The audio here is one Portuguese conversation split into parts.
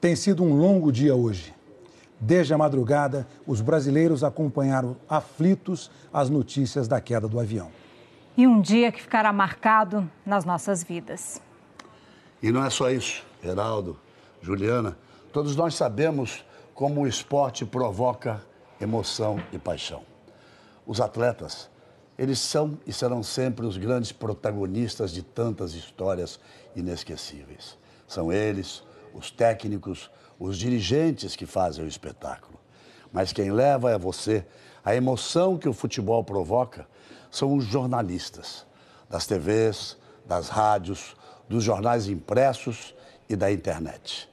Tem sido um longo dia hoje. Desde a madrugada, os brasileiros acompanharam aflitos as notícias da queda do avião. E um dia que ficará marcado nas nossas vidas. E não é só isso, Heraldo, Juliana. Todos nós sabemos como o esporte provoca emoção e paixão. Os atletas, eles são e serão sempre os grandes protagonistas de tantas histórias inesquecíveis. São eles, os técnicos, os dirigentes que fazem o espetáculo. Mas quem leva é você. A emoção que o futebol provoca são os jornalistas, das TVs, das rádios, dos jornais impressos e da internet.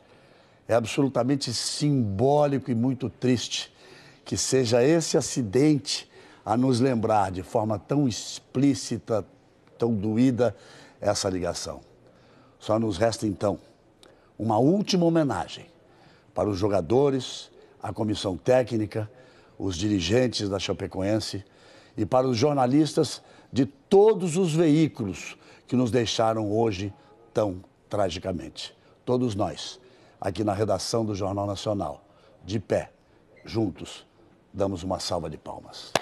É absolutamente simbólico e muito triste que seja esse acidente a nos lembrar de forma tão explícita, tão doída, essa ligação. Só nos resta então uma última homenagem para os jogadores, a comissão técnica, os dirigentes da Chapecoense e para os jornalistas de todos os veículos que nos deixaram hoje tão tragicamente. Todos nós, aqui na redação do Jornal Nacional, de pé, juntos, damos uma salva de palmas.